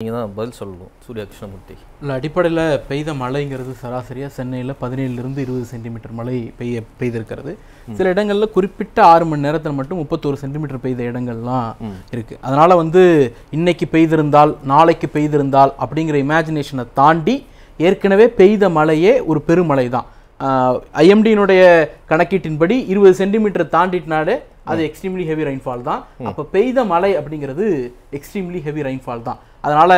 நீங்கள் தான் பதில் சொல்லணும் சூரிய கிருஷ்ணமூர்த்தி இல்லை அடிப்படையில் பெய்த மழைங்கிறது சராசரியாக சென்னையில் பதினேழுலேருந்து இருபது சென்டிமீட்டர் மழை பெய்ய பெய்திருக்கிறது சில இடங்களில் குறிப்பிட்ட ஆறு மணி நேரத்தில் மட்டும் முப்பத்தோரு சென்டிமீட்டர் பெய்த இடங்கள்லாம் இருக்குது அதனால் வந்து இன்னைக்கு பெய்திருந்தால் நாளைக்கு பெய்திருந்தால் அப்படிங்கிற இமேஜினேஷனை தாண்டி ஏற்கனவே பெய்த மழையே ஒரு பெருமழை தான் ஐஎம்டியினுடைய கணக்கீட்டின்படி இருபது சென்டிமீட்டர் தாண்டிட்டினாலே அது எக்ஸ்ட்ரீம்லி ஹெவி ரெயின்ஃபால் தான் அப்போ பெய்த மழை அப்படிங்கிறது எக்ஸ்ட்ரீம்லி ஹெவி ரெயின்ஃபால் தான் அதனால்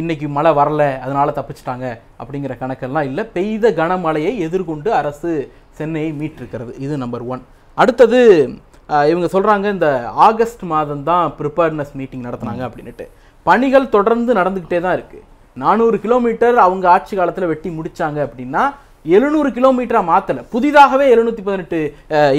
இன்னைக்கு மழை வரல அதனால தப்பிச்சிட்டாங்க அப்படிங்கிற கணக்கெல்லாம் இல்லை பெய்த கனமழையை எதிர்கொண்டு அரசு சென்னையை மீட்டிருக்கிறது இது நம்பர் ஒன் அடுத்தது இவங்க சொல்கிறாங்க இந்த ஆகஸ்ட் மாதம் தான் ப்ரிப்பேர்னஸ் மீட்டிங் நடத்துனாங்க அப்படின்ட்டு பணிகள் தொடர்ந்து நடந்துக்கிட்டே தான் இருக்குது நானூறு கிலோமீட்டர் அவங்க ஆட்சி காலத்தில் வெட்டி முடித்தாங்க அப்படின்னா எழுநூறு கிலோமீட்டராக மாத்தல புதிதாகவே எழுநூற்றி பதினெட்டு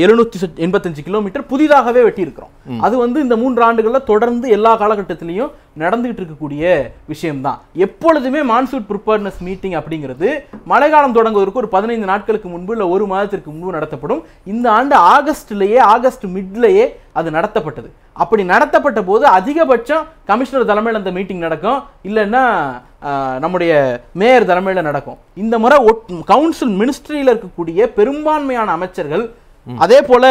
எழுநூற்றி எண்பத்தஞ்சு கிலோமீட்டர் புதிதாகவே இருக்கிறோம் அது வந்து இந்த மூன்று ஆண்டுகளில் தொடர்ந்து எல்லா காலகட்டத்திலையும் நடந்துகிட்டு இருக்கக்கூடிய விஷயம்தான் எப்பொழுதுமே மான்சூன் ப்ரிப்பேர்னஸ் மீட்டிங் அப்படிங்கிறது மழை காலம் தொடங்குவதற்கு ஒரு பதினைந்து நாட்களுக்கு முன்பு இல்லை ஒரு மாதத்திற்கு முன்பு நடத்தப்படும் இந்த ஆண்டு ஆகஸ்ட்லேயே ஆகஸ்ட் மிட்லேயே அது நடத்தப்பட்டது அப்படி நடத்தப்பட்ட போது அதிகபட்சம் கமிஷனர் தலைமையில் அந்த மீட்டிங் நடக்கும் இல்லைன்னா நம்முடைய மேயர் தலைமையில் நடக்கும் இந்த முறை கவுன்சில் மினிஸ்ட்ரியில் இருக்கக்கூடிய பெரும்பான்மையான அமைச்சர்கள் அதே போல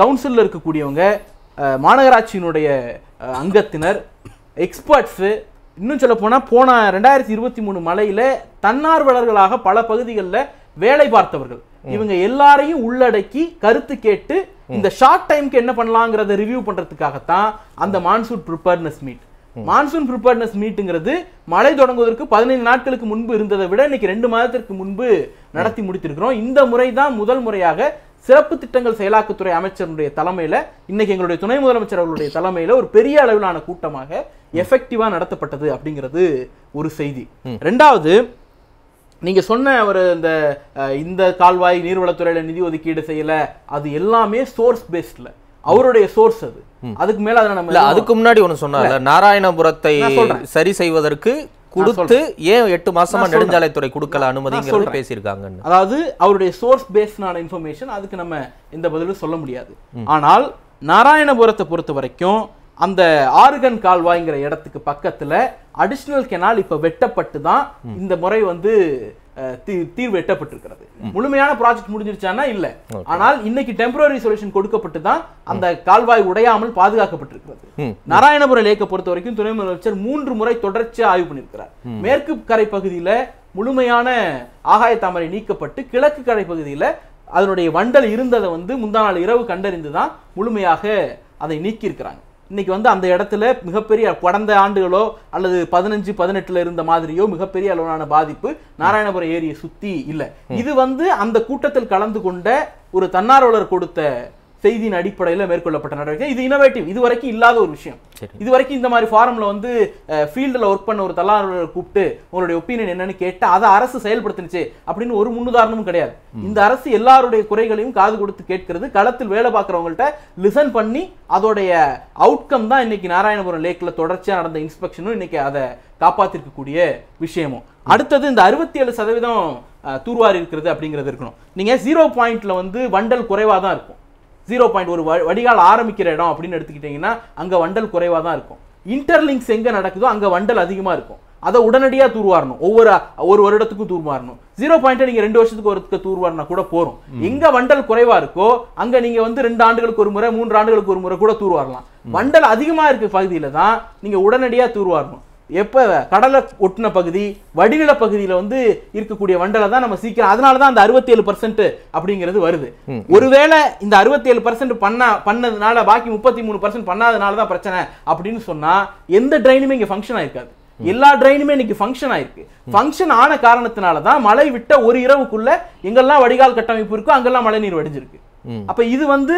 கவுன்சிலில் இருக்கக்கூடியவங்க மாநகராட்சியினுடைய அங்கத்தினர் எக்ஸ்பர்ட்ஸு இன்னும் சொல்ல போனால் போன ரெண்டாயிரத்தி இருபத்தி மூணு மலையில் தன்னார்வலர்களாக பல பகுதிகளில் வேலை பார்த்தவர்கள் இவங்க எல்லாரையும் உள்ளடக்கி கருத்து கேட்டு இந்த ஷார்ட் டைம்க்கு என்ன பண்ணலாங்கிறத ரிவ்யூ பண்ணுறதுக்காகத்தான் அந்த monsoon preparedness meet monsoon preparedness மீட்டுங்கிறது மழை தொடங்குவதற்கு பதினைந்து நாட்களுக்கு முன்பு இருந்ததை விட இன்னைக்கு ரெண்டு மாதத்திற்கு முன்பு நடத்தி முடித்திருக்கிறோம் இந்த முறை தான் முதல் முறையாக சிறப்பு திட்டங்கள் செயலாக்கத்துறை அமைச்சருடைய தலைமையில் இன்னைக்கு எங்களுடைய துணை முதலமைச்சர் அவர்களுடைய தலைமையில் ஒரு பெரிய அளவிலான கூட்டமாக எஃபெக்டிவாக நடத்தப்பட்டது அப்படிங்கிறது ஒரு செய்தி ரெண்டாவது நீங்க சொன்ன ஒரு இந்த இந்த கால்வாய் நீர்வளத்துறையில நிதி ஒதுக்கீடு செய்யல அது எல்லாமே சோர்ஸ் பேஸ்ட்ல அவருடைய சோர்ஸ் அது அதுக்கு மேல நம்ம அதுக்கு முன்னாடி ஒண்ணு சொன்னார் நாராயணபுரத்தை சரி செய்வதற்கு கொடுத்து ஏன் எட்டு மாசமா நெடுஞ்சாலைத்துறை கொடுக்கல அனுமதிங்கிறது பேசியிருக்காங்க அதாவது அவருடைய சோர்ஸ் பேஸ்டான இன்ஃபர்மேஷன் அதுக்கு நம்ம இந்த பதிலும் சொல்ல முடியாது ஆனால் நாராயணபுரத்தை பொறுத்த வரைக்கும் அந்த ஆறுகன் கால்வாய்ங்கிற இடத்துக்கு பக்கத்துல அடிஷ்னல் கெனால் இப்ப வெட்டப்பட்டு தான் இந்த முறை வந்து தீர்வு எட்டப்பட்டிருக்கிறது முழுமையான ப்ராஜெக்ட் முடிஞ்சிருச்சானா இல்ல ஆனால் இன்னைக்கு டெம்பரரி சொல்யூஷன் கொடுக்கப்பட்டு தான் அந்த கால்வாய் உடையாமல் பாதுகாக்கப்பட்டிருக்கிறது நாராயணபுரம் லேக்க பொறுத்த வரைக்கும் துணை முதலமைச்சர் மூன்று முறை தொடர்ச்சியா ஆய்வு பண்ணியிருக்கிறார் மேற்கு கரை பகுதியில முழுமையான ஆகாய தாமரை நீக்கப்பட்டு கிழக்கு கரை பகுதியில அதனுடைய வண்டல் இருந்ததை வந்து முந்தா நாள் இரவு கண்டறிந்து தான் முழுமையாக அதை நீக்கியிருக்கிறாங்க இன்னைக்கு வந்து அந்த இடத்துல மிகப்பெரிய கடந்த ஆண்டுகளோ அல்லது பதினஞ்சு பதினெட்டுல இருந்த மாதிரியோ மிகப்பெரிய அளவிலான பாதிப்பு நாராயணபுரம் ஏரியை சுத்தி இல்லை இது வந்து அந்த கூட்டத்தில் கலந்து கொண்ட ஒரு தன்னார்வலர் கொடுத்த செய்தியின் அடிப்படையில் மேற்கொள்ளப்பட்ட நடவடிக்கை இது இனோவேட்டிவ் இது வரைக்கும் இல்லாத ஒரு விஷயம் இது வரைக்கும் இந்த மாதிரி ஃபாரம்ல வந்து ஃபீல்டில் ஒர்க் பண்ண ஒரு தலாளர்களை கூப்பிட்டு உங்களுடைய ஒப்பீனியன் என்னன்னு கேட்டு அதை அரசு செயல்படுத்துனுச்சு அப்படின்னு ஒரு முன்னுதாரணமும் கிடையாது இந்த அரசு எல்லாருடைய குறைகளையும் காது கொடுத்து கேட்கிறது களத்தில் வேலை பார்க்குறவங்கள்ட்ட லிசன் பண்ணி அதோடைய அவுட்கம் தான் இன்னைக்கு நாராயணபுரம் லேக்ல தொடர்ச்சியாக நடந்த இன்ஸ்பெக்ஷனும் இன்னைக்கு அதை காப்பாத்திருக்கக்கூடிய விஷயமும் அடுத்தது இந்த அறுபத்தி ஏழு சதவீதம் தூர்வாரி இருக்கிறது அப்படிங்கிறது இருக்கணும் நீங்கள் ஜீரோ பாயிண்ட்ல வந்து வண்டல் குறைவாக தான் இருக்கும் ஜீரோ பாயிண்ட் ஒரு வடிகால் ஆரம்பிக்கிற இடம் அப்படின்னு எடுத்துக்கிட்டிங்கன்னா அங்கே வண்டல் குறைவாக தான் இருக்கும் இன்டர்லிங்க்ஸ் எங்கே நடக்குதோ அங்கே வண்டல் அதிகமாக இருக்கும் அதை உடனடியாக தூர்வாரணும் ஒவ்வொரு ஒரு வருடத்துக்கும் தூர்வாரணும் ஜீரோ பாயிண்ட்டை நீங்கள் ரெண்டு வருஷத்துக்கு ஒருத்துக்கு தூர்வாரினா கூட போகிறோம் எங்கே வண்டல் குறைவாக இருக்கோ அங்கே நீங்கள் வந்து ரெண்டு ஆண்டுகளுக்கு ஒரு முறை மூன்று ஆண்டுகளுக்கு ஒரு முறை கூட தூர்வாரலாம் வண்டல் அதிகமாக இருக்க பகுதியில் தான் நீங்கள் உடனடியாக தூர்வாரணும் எப்போ கடலை ஒட்டின பகுதி வடிநில பகுதியில் வந்து இருக்கக்கூடிய வண்டலை தான் நம்ம சீக்கிரம் அதனால தான் அந்த அறுபத்தி ஏழு பர்சன்ட் அப்படிங்கிறது வருது ஒருவேளை இந்த அறுபத்தி ஏழு பர்சன்ட் பண்ணா பண்ணதுனால பாக்கி முப்பத்தி மூணு பர்சன்ட் பண்ணாதனால தான் பிரச்சனை அப்படின்னு சொன்னால் எந்த ட்ரைனுமே இங்கே ஃபங்க்ஷன் ஆயிருக்காது எல்லா ட்ரைனுமே இன்னைக்கு ஃபங்க்ஷன் ஆயிருக்கு ஃபங்க்ஷன் ஆன காரணத்தினால தான் மழை விட்ட ஒரு இரவுக்குள்ள எங்கெல்லாம் வடிகால் கட்டமைப்பு இருக்கோ அங்கெல்லாம் மழை நீர் வடிஞ்சிருக்கு அப்ப இது வந்து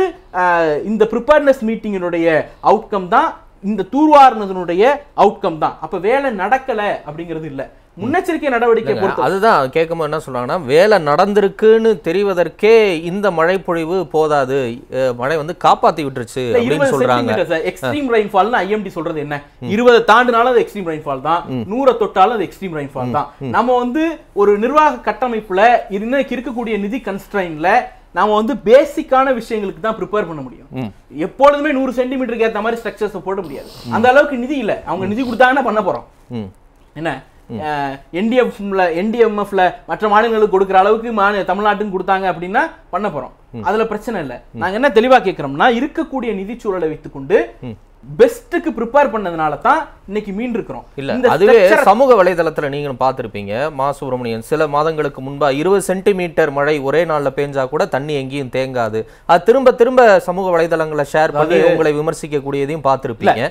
இந்த ப்ரிப்பேர்னஸ் மீட்டிங்கினுடைய அவுட்கம் தான் இந்த தூர்வாரினதனுடைய அவுட்கம் தான் அப்ப வேலை நடக்கல அப்படிங்கிறது இல்லை முன்னெச்சரிக்கை நடவடிக்கை அதுதான் கேட்கும்போது என்ன சொல்றாங்கன்னா வேலை நடந்திருக்குன்னு தெரிவதற்கே இந்த மழை பொழிவு போதாது மழை வந்து காப்பாத்தி விட்டுருச்சு அப்படின்னு சொல்றாங்க எக்ஸ்ட்ரீம் ரெயின்ஃபால் ஐஎம்டி சொல்றது என்ன இருபது தாண்டுனாலும் அது எக்ஸ்ட்ரீம் ரெயின்ஃபால் தான் நூற தொட்டாலும் அது எக்ஸ்ட்ரீம் ரெயின்ஃபால் தான் நம்ம வந்து ஒரு நிர்வாக கட்டமைப்புல இன்னைக்கு இருக்கக்கூடிய நிதி கன்ஸ்ட்ரைன்ல நாம வந்து பேசிக்கான விஷயங்களுக்கு தான் ப்ரிப்பேர் பண்ண முடியும் எப்பொழுதுமே நூறு சென்டிமீட்டருக்கு ஏற்ற மாதிரி ஸ்ட்ரக்சர்ஸை போட முடியாது அந்த அளவுக்கு நிதி இல்ல அவங்க நிதி கொடுத்தாங்கன்னா பண்ண போறோம் என்ன என்டிஎஃப்ல என்டிஎம்எஃப்ல மற்ற மாநிலங்களுக்கு கொடுக்குற அளவுக்கு மாநில தமிழ்நாட்டுக்கு கொடுத்தாங்க அப்படின்னா பண்ண போறோம் அதுல பிரச்சனை இல்ல நாங்க என்ன தெளிவா கேக்குறோம்னா இருக்கக்கூடிய நிதி சூழலை வைத்துக்கொண்டு பெஸ்ட்டுக்கு ப்ரிப்பேர் பண்ணதுனால தான் இன்னைக்கு மீண்டிருக்கிறோம் இல்லை அதுவே சமூக வலைதளத்தில் நீங்களும் பார்த்துருப்பீங்க மா சுப்பிரமணியன் சில மாதங்களுக்கு முன்பாக இருபது சென்டிமீட்டர் மழை ஒரே நாளில் பேஞ்சா கூட தண்ணி எங்கேயும் தேங்காது அது திரும்ப திரும்ப சமூக வலைதளங்களை ஷேர் பண்ணி உங்களை விமர்சிக்கக்கூடியதையும் பார்த்துருப்பீங்க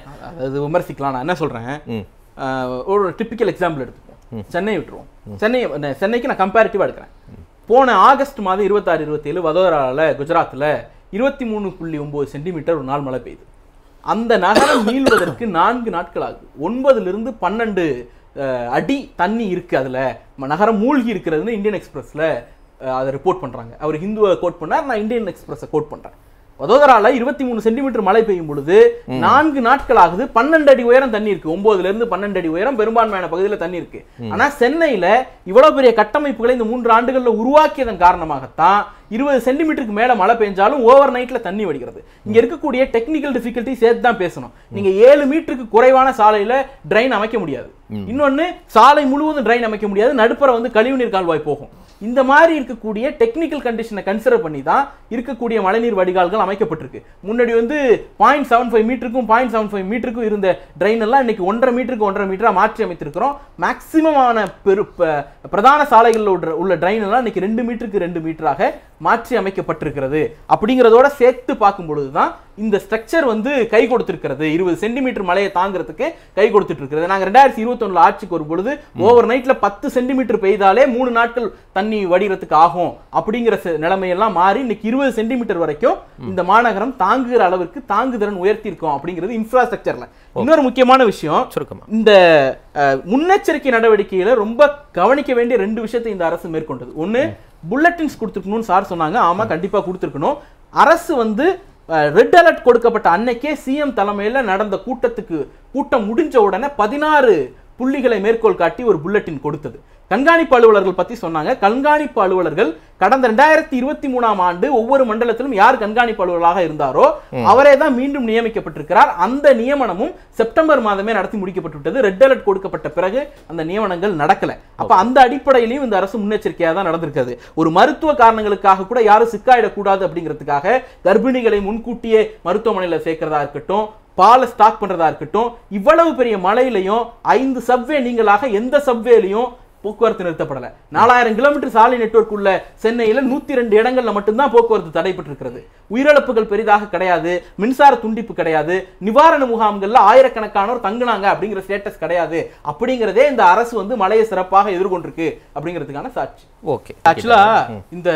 அது விமர்சிக்கலாம் நான் என்ன சொல்கிறேன் ஒரு டிப்பிக்கல் எக்ஸாம்பிள் எடுத்துக்கோம் சென்னை விட்டுருவோம் சென்னை சென்னைக்கு நான் கம்பேரிட்டிவாக எடுக்கிறேன் போன ஆகஸ்ட் மாதம் இருபத்தாறு இருபத்தேழு வதோதராவில் குஜராத்தில் இருபத்தி மூணு புள்ளி ஒம்பது சென்டிமீட்டர் ஒரு நாள் மழை பெய்யுது அந்த நகரம் மீள்வதற்கு நான்கு நாட்கள் ஒன்பதுல ஒன்பதுலேருந்து பன்னெண்டு அடி தண்ணி இருக்குது அதில் நகரம் மூழ்கி இருக்கிறதுன்னு இந்தியன் எக்ஸ்பிரஸில் அதை ரிப்போர்ட் பண்ணுறாங்க அவர் ஹிந்துவை கோட் பண்ணார் நான் இந்தியன் எக்ஸ்பிரஸை கோட் பண்ணுறேன் வதோதரால இருபத்தி மூணு சென்டிமீட்டர் மழை பெய்யும் பொழுது நான்கு நாட்கள் ஆகுது பன்னெண்டு அடி உயரம் தண்ணி இருக்கு ஒன்பதுல இருந்து பன்னெண்டு அடி உயரம் பெரும்பான்மையான பகுதியில் தண்ணி இருக்கு ஆனா சென்னையில இவ்வளவு பெரிய கட்டமைப்புகளை இந்த மூன்று ஆண்டுகள்ல உருவாக்கியதன் காரணமாகத்தான் இருபது சென்டிமீட்டருக்கு மேல மழை பெஞ்சாலும் ஓவர் நைட்ல தண்ணி வடிக்கிறது இங்க இருக்கக்கூடிய டெக்னிக்கல் டிஃபிகல்ட்டி சேர்த்து தான் பேசணும் நீங்க ஏழு மீட்டருக்கு குறைவான சாலையில ட்ரைன் அமைக்க முடியாது இன்னொன்னு சாலை முழுவதும் ட்ரைன் அமைக்க முடியாது நடுப்புற வந்து கழிவுநீர் கால்வாய் போகும் இந்த மாதிரி இருக்கக்கூடிய டெக்னிக்கல் கண்டிஷனை கன்சிடர் பண்ணி தான் இருக்கக்கூடிய மழைநீர் வடிகால்கள் அமைக்கப்பட்டிருக்கு முன்னாடி வந்து பாயிண்ட் செவன் ஃபைவ் மீட்டருக்கும் பாயிண்ட் செவன் ஃபைவ் மீட்டருக்கும் இருந்த ட்ரெயின் எல்லாம் இன்னைக்கு ஒன்றரை மீட்டருக்கு ஒன்றரை மீட்டராக மாற்றி அமைத்திருக்கிறோம் மேக்சிமமான பெரு பிரதான சாலைகளில் உள்ள உள்ள எல்லாம் இன்னைக்கு ரெண்டு மீட்டருக்கு ரெண்டு மீட்டராக மாற்றி அமைக்கப்பட்டிருக்கிறது அப்படிங்கிறதோட சேர்த்து பார்க்கும் பொழுது தான் இந்த ஸ்ட்ரக்சர் வந்து கை கொடுத்துருக்கிறது இருபது சென்டிமீட்டர் மழையை தாங்கிறதுக்கு கை கொடுத்துட்டு இருக்கிறது நாங்கள் ரெண்டாயிரத்தி இருபத்தொன்னு ஆட்சிக்கு ஒரு பொழுது ஓவர் நைட்ல பத்து சென்டிமீட்டர் பெய்தாலே மூணு நாட்கள் தண்ணி வடிகிறதுக்கு ஆகும் அப்படிங்கிற நிலைமையெல்லாம் மாறி இன்னைக்கு இருபது சென்டிமீட்டர் வரைக்கும் இந்த மாநகரம் தாங்குகிற அளவிற்கு தாங்குதிறன் உயர்த்தி இருக்கோம் அப்படிங்கிறது இன்ஃப்ராஸ்ட்ரக்சர்ல இன்னொரு முக்கியமான விஷயம் இந்த முன்னெச்சரிக்கை நடவடிக்கையில ரொம்ப கவனிக்க வேண்டிய ரெண்டு விஷயத்தை இந்த அரசு மேற்கொண்டது ஒன்னு புல்லட்டின்ஸ் கொடுத்துருக்கணும்னு சார் சொன்னாங்க ஆமாம் கண்டிப்பாக கொடுத்துருக்கணும் அரசு வந்து ரெட் அலர்ட் கொடுக்கப்பட்ட அன்னைக்கே சிஎம் தலைமையில் நடந்த கூட்டத்துக்கு கூட்டம் முடிஞ்ச உடனே பதினாறு புள்ளிகளை மேற்கோள் காட்டி ஒரு புல்லட்டின் கொடுத்தது கண்காணிப்பு அலுவலர்கள் பத்தி சொன்னாங்க கண்காணிப்பு அலுவலர்கள் கடந்த ரெண்டாயிரத்தி இருபத்தி மூணாம் ஆண்டு ஒவ்வொரு மண்டலத்திலும் யார் கண்காணிப்பு அலுவலராக இருந்தாரோ அவரே தான் மீண்டும் நியமிக்கப்பட்டிருக்கிறார் அந்த நியமனமும் செப்டம்பர் மாதமே நடத்தி முடிக்கப்பட்டுவிட்டது ரெட் அலர்ட் கொடுக்கப்பட்ட பிறகு அந்த நியமனங்கள் நடக்கல அப்ப அந்த அடிப்படையிலையும் இந்த அரசு முன்னெச்சரிக்கையா தான் நடந்திருக்கிறது ஒரு மருத்துவ காரணங்களுக்காக கூட யாரும் சிக்காயிடக்கூடாது அப்படிங்கிறதுக்காக கர்ப்பிணிகளை முன்கூட்டியே மருத்துவமனையில் சேர்க்கிறதா இருக்கட்டும் பாலை ஸ்டாக் பண்றதா இருக்கட்டும் இவ்வளவு பெரிய மலையிலையும் ஐந்து சப்வே நீங்களாக எந்த சப்வேலையும் போக்குவரத்து நிறுத்தப்படலை நாலாயிரம் கிலோமீட்டர் சாலை நெட்வொர்க் உள்ள சென்னையில் நூற்றி ரெண்டு இடங்களில் மட்டும்தான் போக்குவரத்து தடைபட்டிருக்கிறது உயிரிழப்புகள் பெரிதாக கிடையாது மின்சார துண்டிப்பு கிடையாது நிவாரண முகாம்களில் ஆயிரக்கணக்கானோர் தங்கினாங்க அப்படிங்கிற ஸ்டேட்டஸ் கிடையாது அப்படிங்கிறதே இந்த அரசு வந்து மழையை சிறப்பாக எதிர்கொண்டிருக்கு அப்படிங்கிறதுக்கான சாட்சி ஓகே ஆக்சுவலாக இந்த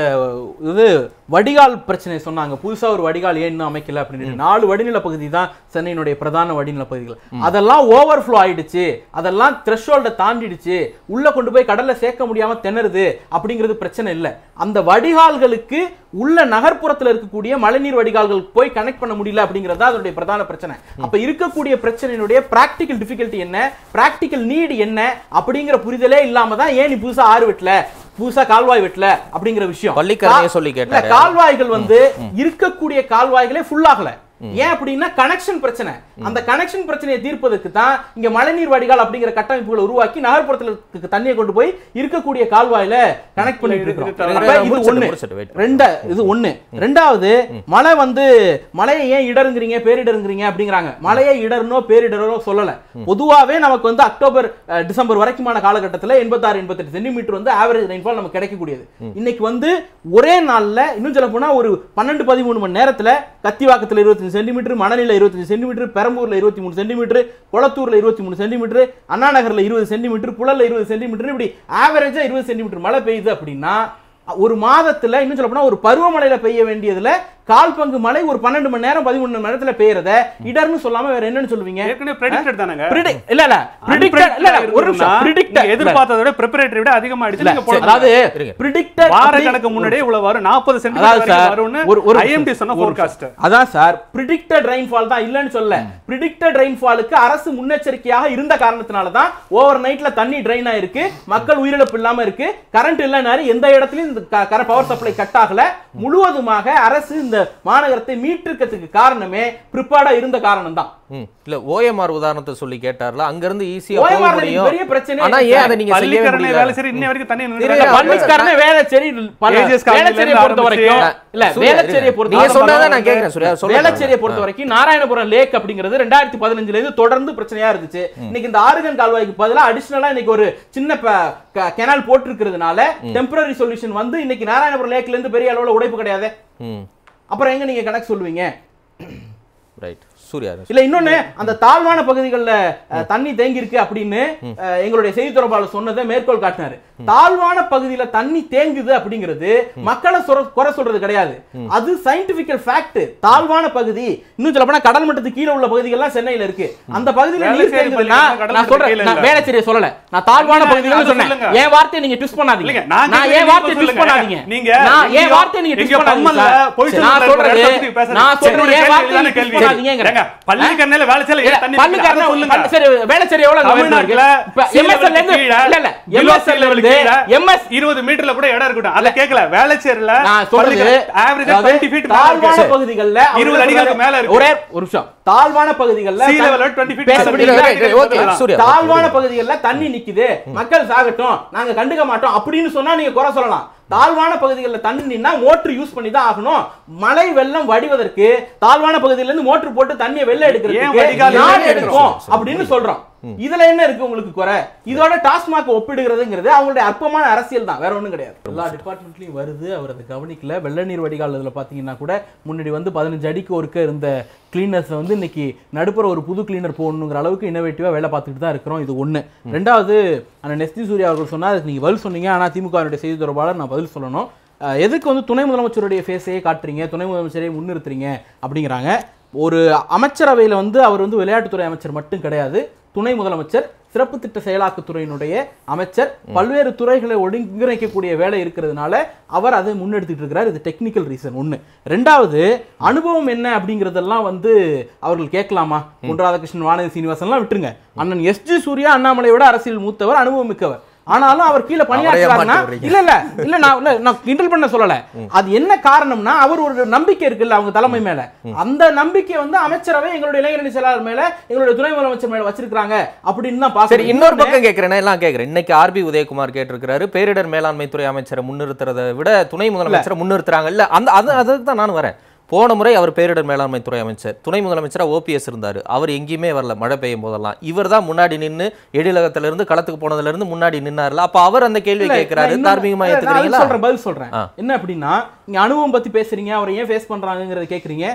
இது வடிகால் பிரச்சனை சொன்னாங்க புதுசாக ஒரு வடிகால் ஏன்னு அமைக்கல அப்படின்னு நாலு வடிநில பகுதி தான் சென்னையினுடைய பிரதான வடிநில பகுதிகள் அதெல்லாம் ஓவர் ஃப்ளோ ஆயிடுச்சு அதெல்லாம் த்ரெஷோல்டை தாண்டிடுச்சு உள்ள கொண்டு போய் போய் கடல்ல சேர்க்க முடியாம திணறுது அப்படிங்கிறது பிரச்சனை இல்லை அந்த வடிகால்களுக்கு உள்ள நகர்ப்புறத்தில் இருக்கக்கூடிய மழைநீர் வடிகால்கள் போய் கனெக்ட் பண்ண முடியல அப்படிங்கிறது அதனுடைய பிரதான பிரச்சனை அப்ப இருக்கக்கூடிய பிரச்சனையினுடைய பிராக்டிக்கல் டிஃபிகல்ட்டி என்ன பிராக்டிக்கல் நீடு என்ன அப்படிங்கிற புரிதலே இல்லாம தான் ஏன் நீ புதுசா ஆறு வெட்டல புதுசா கால்வாய் வெட்டல அப்படிங்கிற விஷயம் சொல்லி கால்வாய்கள் வந்து இருக்கக்கூடிய கால்வாய்களே ஃபுல்லாகல ஏன் அப்படின்னா கனெக்ஷன் பிரச்சனை அந்த கனெக்ஷன் பிரச்சனையை தீர்ப்பதற்கு தான் இங்க மழைநீர் வடிகால் அப்படிங்கிற கட்டமைப்புகளை உருவாக்கி நகர்ப்புறத்தில் தண்ணியை கொண்டு போய் இருக்கக்கூடிய கால்வாயில கனெக்ட் பண்ணிட்டு இருக்கிறோம் இது ஒண்ணு இது ஒண்ணு ரெண்டாவது மழை வந்து மழையை ஏன் இடருங்கிறீங்க பேரிடருங்கிறீங்க அப்படிங்கிறாங்க மழையை இடர்னோ பேரிடரோ சொல்லல பொதுவாவே நமக்கு வந்து அக்டோபர் டிசம்பர் வரைக்குமான காலகட்டத்தில் எண்பத்தாறு எண்பத்தெட்டு சென்டிமீட்டர் வந்து ஆவரேஜ் ரெயின்ஃபால் நமக்கு கிடைக்கக்கூடியது இன்னைக்கு வந்து ஒரே நாள்ல இன்னும் சொல்ல போனா ஒரு பன்னெண்டு பதிமூணு மணி நேரத்தில் கத்திவாக்கத்தில் இருபத்தஞ்சு சென்டிமீட்டர் மணலியில் இருபத்தஞ்சு சென்டிமீட்டர் பெரம்பூரில் இருபத்தி மூணு சென்டிமீட்டர் குளத்தூரில் இருபத்தி மூணு சென்டிமீட்டர் அண்ணா நகரில் இருபது சென்டிமீட்டர் புழலில் இருபது சென்டிமீட்டர் இப்படி ஆவரேஜாக இருபது சென்டிமீட்டர் மழை பெய்யுது அப்படின்னா ஒரு மாதத்தில் இன்னும் சொல்லப்போனால் ஒரு பருவமழையில் பெய்ய வேண்டியதில் கால் பங்கு மழை ஒரு பன்னெண்டு மணி நேரம் பதிமூணு மணி நேரத்துல பெய்யறத இடர்னு சொல்லாம வேற என்னன்னு சொல்லுவீங்க இல்ல இல்ல ஒரு நிமிஷம் எதிர்பார்த்தத விட விட அதாவது வார கணக்கு முன்னாடியே இவ்வளவு வரும் வரும்னு ஒரு ஐஎம்டி சொன்ன அதான் சார் ரெயின்ஃபால் தான் இல்லன்னு சொல்ல பிரெடிக்டட் ரெயின்ஃபாலுக்கு அரசு முன்னெச்சரிக்கையாக இருந்த காரணத்தினால தான் ஓவர் நைட்ல தண்ணி ட்ரைன் ஆயிருக்கு மக்கள் உயிரிழப்பு இல்லாம இருக்கு கரண்ட் இல்லனாரு எந்த இடத்துலயும் பவர் சப்ளை கட் ஆகல முழுவதுமாக அரசு இந்த மாநகரத்தை மீட்டிருக்கிறதுக்கு காரணமே ப்ரிப்பேர்டா இருந்த காரணம் தான் இல்ல ஓஎம்ஆர் உதாரணத்தை சொல்லி கேட்டார்ல அங்க இருந்து ஈஸியா பெரிய பிரச்சனை பொறுத்த வரைக்கும் நாராயணபுரம் லேக் அப்படிங்கிறது பதினஞ்சுல இருந்து தொடர்ந்து பிரச்சனையா இருந்துச்சு இன்னைக்கு இந்த ஆறுகன் கால்வாய்க்கு பதிலா அடிஷனலா இன்னைக்கு ஒரு சின்ன கெனால் போட்டிருக்கிறதுனால டெம்பரரி சொல்யூஷன் வந்து இன்னைக்கு நாராயணபுரம் லேக்ல இருந்து பெரிய அளவுல உடைப்பு கிடையாது அப்புறம் எங்கே நீங்கள் கணக்கு சொல்லுவீங்க ரைட் சூர்யா இல்ல இன்னொன்னு அந்த தாழ்வான பகுதிகளில் தண்ணி தேங்கி இருக்கு அப்படின்னு எங்களுடைய செய்தி தொடர்பாளர் சொன்னதை மேற்கோள் காட்டினாரு தாழ்வான பகுதியில தண்ணி தேங்குது அப்படிங்கிறது மக்களை குறை சொல்றது கிடையாது அது சயின்டிபிக்கல் ஃபேக்ட் தாழ்வான பகுதி இன்னும் சொல்ல போனா கடல் கீழே உள்ள பகுதிகள்லாம் சென்னையில இருக்கு அந்த பகுதியில நீர் தேங்குதுன்னா நான் சொல்றேன் வேலை சரியா சொல்லல நான் தாழ்வான பகுதிகள் சொன்னேன் என் வார்த்தையை நீங்க ட்விஸ்ட் பண்ணாதீங்க நான் என் வார்த்தையை ட்விஸ்ட் பண்ணாதீங்க நீங்க நான் என் வார்த்தையை நீங்க ட்விஸ்ட் பண்ணாதீங்க நான் சொல்றேன் நான் சொல்றேன் என் வார்த்தையை வேலை செய்யல தண்ணி வேலை சரி எவ்வளவு தமிழ்நாட்டுல எம்எஸ்எல் இருந்து மீட்டர்ல கூட இடம் இருக்கட்டும் அத கேக்கல வேலை சரில ஆவரேஜ் 20 பகுதிகள்ல 20 அடிகளுக்கு மேல ஒரே ஒரு நிமிஷம் தாழ்வான பகுதிகளில் தாழ்வான பகுதிகளில் தண்ணி நிக்குது மக்கள் சாகட்டும் நாங்க கண்டுக்க மாட்டோம் அப்படின்னு சொன்னா நீங்க குறை சொல்லலாம் தாழ்வான பகுதிகளில் தண்ணி நின்னா மோட்டர் யூஸ் பண்ணி தான் ஆகணும் மழை வெள்ளம் வடிவதற்கு தாழ்வான பகுதியில இருந்து மோட்டர் போட்டு தண்ணியை வெளில எடுக்கிறோம் அப்படின்னு சொல்றோம் இதுல என்ன இருக்கு உங்களுக்கு குறை இதோட டாஸ்மாக் ஒப்பிடுகிறதுங்கிறது அவங்களுடைய அற்பமான அரசியல் தான் வேற ஒண்ணும் கிடையாது எல்லா டிபார்ட்மெண்ட்லயும் வருது அவர் அதை கவனிக்கல வெள்ள நீர் வடிகால் இதுல பாத்தீங்கன்னா கூட முன்னாடி வந்து பதினஞ்சு அடிக்கு ஒருக்க இருந்த கிளீனர்ஸ் வந்து இன்னைக்கு நடுப்புற ஒரு புது கிளீனர் போகணுங்கிற அளவுக்கு இன்னோவேட்டிவா வேலை பார்த்துட்டு தான் இருக்கிறோம் இது ஒண்ணு ரெண்டாவது அந்த நெஸ்தி சூர்யா அவர்கள் சொன்னா அதுக்கு பதில் சொன்னீங்க திமுக அவருடைய செய்தி தொடர்பாளர் நான் பதில் சொல்லணும் எதுக்கு வந்து துணை முதலமைச்சருடைய ஃபேஸையே காட்டுறீங்க துணை முதலமைச்சரையே முன்னிறுத்துறீங்க அப்படிங்கிறாங்க ஒரு அமைச்சரவையில் வந்து அவர் வந்து விளையாட்டுத்துறை அமைச்சர் மட்டும் கிடையாது துணை முதலமைச்சர் சிறப்பு திட்ட செயலாக்கத்துறையினுடைய அமைச்சர் பல்வேறு துறைகளை ஒருங்கிணைக்கக்கூடிய வேலை இருக்கிறதுனால அவர் அதை முன்னெடுத்துட்டு இருக்கிறார் இது டெக்னிக்கல் ரீசன் ஒன்று ரெண்டாவது அனுபவம் என்ன அப்படிங்கிறதெல்லாம் வந்து அவர்கள் கேட்கலாமா பொன் ராதாகிருஷ்ணன் வானதி சீனிவாசன்லாம் விட்டுருங்க அண்ணன் எஸ் ஜி சூர்யா அண்ணாமலையோட அரசியல் மூத்தவர் அனுபவம் மிக்கவர் ஆனாலும் அவர் கீழே பணியாற்றுறாருன்னா இல்ல இல்ல இல்ல நான் இல்ல நான் கிண்டல் பண்ண சொல்லல அது என்ன காரணம்னா அவர் ஒரு நம்பிக்கை இருக்குல்ல அவங்க தலைமை மேல அந்த நம்பிக்கை வந்து அமைச்சரவை எங்களுடைய இளைஞரணி செயலாளர் மேல எங்களுடைய துணை முதலமைச்சர் மேல வச்சிருக்காங்க அப்படின்னு தான் சரி இன்னொரு பக்கம் கேட்கிறேன் எல்லாம் கேட்கிறேன் இன்னைக்கு ஆர்பி உதயகுமார் கேட்டிருக்கிறாரு பேரிடர் மேலாண்மை துறை அமைச்சரை முன்னிறுத்துறதை விட துணை முதலமைச்சரை இல்ல அந்த அது அதுக்கு தான் நான் வரேன் போன முறை அவர் பேரிடர் மேலாண்மை துறை அமைச்சர் துணை முதலமைச்சராக ஓபிஎஸ் இருந்தார் அவர் எங்கேயுமே வரல மழை பெய்யும் போதெல்லாம் இவர் தான் முன்னாடி நின்று எழிலகத்திலிருந்து களத்துக்கு போனதுலேருந்து முன்னாடி நின்னார்ல அப்போ அவர் அந்த கேள்வி கேட்கிறாரு தார்மீகமாக ஏற்றுக்கிறீங்களா சொல்கிறேன் பதில் சொல்கிறேன் என்ன அப்படின்னா நீங்கள் அனுபவம் பற்றி பேசுறீங்க அவர் ஏன் ஃபேஸ் பண்ணுறாங்கிறத கேட்குறீங்க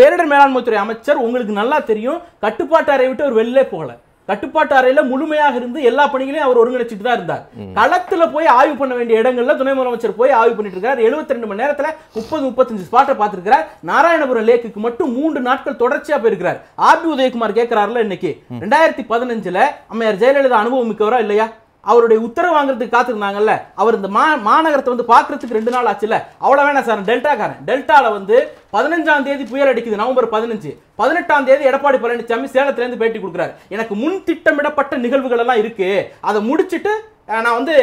பேரிடர் மேலாண்மை துறை அமைச்சர் உங்களுக்கு நல்லா தெரியும் கட்டுப்பாட்டு அறை விட்டு அவர் வெளில போகலை கட்டுப்பாட்டு அறையில முழுமையாக இருந்து எல்லா பணிகளையும் அவர் ஒருங்கிணைச்சிட்டு தான் இருந்தார் களத்துல போய் ஆய்வு பண்ண வேண்டிய இடங்கள்ல துணை முதலமைச்சர் போய் ஆய்வு பண்ணிட்டு இருக்காரு எழுபத்தி ரெண்டு மணி நேரத்துல முப்பது முப்பத்தஞ்சு ஸ்பாட்டை பார்த்திருக்கிறார் நாராயணபுரம் லேக்குக்கு மட்டும் மூன்று நாட்கள் தொடர்ச்சியா போயிருக்கிறார் ஆர் பி உதயகுமார் கேட்கிறாருல இன்னைக்கு ரெண்டாயிரத்தி பதினஞ்சுல அம்மையார் ஜெயலலிதா அனுபவம் மிக்கவரா இல்லையா அவருடைய உத்தரவு வாங்குறதுக்கு காத்திருந்தாங்கல்ல அவர் இந்த மா மாநகரத்தை வந்து பார்க்கறதுக்கு ரெண்டு நாள் ஆச்சுல்ல அவ்வளோ வேணாம் சார் டெல்டாக்காரன் டெல்டாவில் வந்து பதினஞ்சாம் தேதி புயல் அடிக்குது நவம்பர் பதினஞ்சு பதினெட்டாம் தேதி எடப்பாடி பழனிசாமி சேலத்துலேருந்து பேட்டி கொடுக்குறாரு எனக்கு முன் திட்டமிடப்பட்ட நிகழ்வுகள் எல்லாம் இருக்கு அதை முடிச்சுட்டு நான் வந்து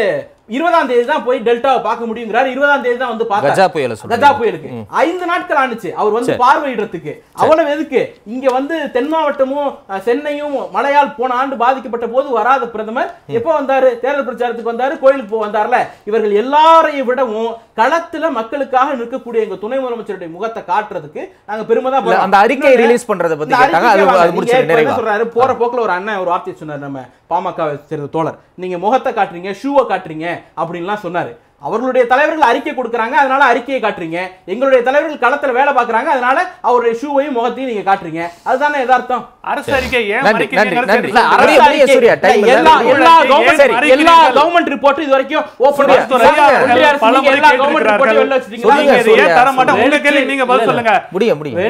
இருபதாம் தேதி தான் போய் டெல்டாவை பார்க்க முடியும் இருபதாம் தேதி தான் வந்து கஜா கஜா புயலுக்கு ஐந்து நாட்கள் ஆனிச்சு அவர் வந்து பார்வையிடுறதுக்கு அவ்வளவு எதுக்கு இங்க வந்து தென் மாவட்டமும் சென்னையும் மழையால் போன ஆண்டு பாதிக்கப்பட்ட போது வராத பிரதமர் எப்ப வந்தாரு தேர்தல் பிரச்சாரத்துக்கு வந்தாரு கோயிலுக்கு போக வந்தார்ல இவர்கள் எல்லாரையும் விடவும் களத்துல மக்களுக்காக நிற்கக்கூடிய எங்க துணை முதலமைச்சருடைய முகத்தை காட்டுறதுக்கு நாங்க பெருமைதான் அந்த அறிக்கையை ரிலீஸ் பண்றதை பத்தி சொல்றாரு போற போக்குல ஒரு அண்ணன் ஒரு வார்த்தை சொன்னார் நம்ம பாமக தோழர் நீங்க முகத்தை காட்டுறீங்க ஷூவை காட்டுறீங்க அப்படின்லாம் சொன்னார் அவர்களுடைய தலைவர்கள் அறிக்கை கொடுக்குறாங்க அதனால அறிக்கையை காட்டுறீங்க எங்களுடைய தலைவர்கள் களத்தில் வேலை பார்க்குறாங்க அதனால அவருடைய ஷூவையும் முகத்தையும் நீங்க காட்டுறீங்க அதுதானே எதார்த்தம் அரசு அறிக்கை எல்லா கவர்மெண்ட் ரிப்போர்ட் இது வரைக்கும்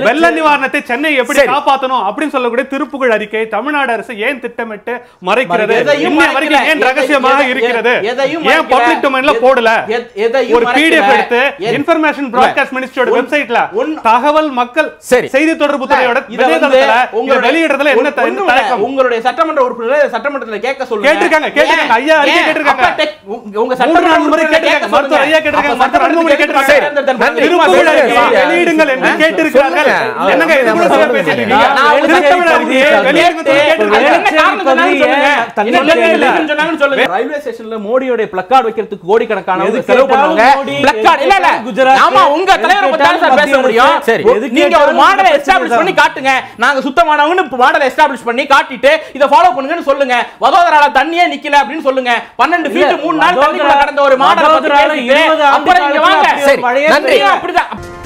வெள்ள நிவாரணத்தை எப்படி அப்படின்னு சொல்லக்கூடிய அறிக்கை தமிழ்நாடு அரசு ஏன் திட்டமிட்டு மறைக்கிறது வரைக்கும் ஏன் இருக்கிறது போடல ஒரு பிடிஎஃப் எடுத்து இன்ஃபர்மேஷன் பிராட்காஸ்ட் மினிஸ்ட்ரியோட வெப்சைட்ல தகவல் மக்கள் சரி செய்தி தொடர்பு துறையோட இணையதளத்துல உங்க வெளியிடறதுல என்ன தயக்கம் உங்களுடைய சட்டமன்ற உறுப்பினர் சட்டமன்றத்துல கேட்க சொல்லுங்க கேட்டிருக்காங்க கேட்டிருக்காங்க ஐயா அறிக்கை கேட்டிருக்காங்க உங்க சட்டமன்ற முறை கேட்டிருக்காங்க மருத்துவர் ஐயா கேட்டிருக்காங்க மருத்துவர் அன்பு முறை கேட்டிருக்காங்க வெளியிடுங்கள் என்று கேட்டிருக்கிறார்கள் என்னங்க இது கூட சொல்ல பேசிட்டு இருக்கீங்க ரயில்வே ஸ்டேஷன்ல மோடியோட பிளக்கார்டு வைக்கிறதுக்கு கோடிக்கணக்கான பன்னெண்டு நீங்க ஒரு மாடலை பண்ணி காட்டுங்க நாங்க மாடலை பண்ணி காட்டிட்டு இத ஃபாலோ பண்ணுங்கன்னு சொல்லுங்க தண்ணியே நிக்கல அப்படின்னு சொல்லுங்க நாள்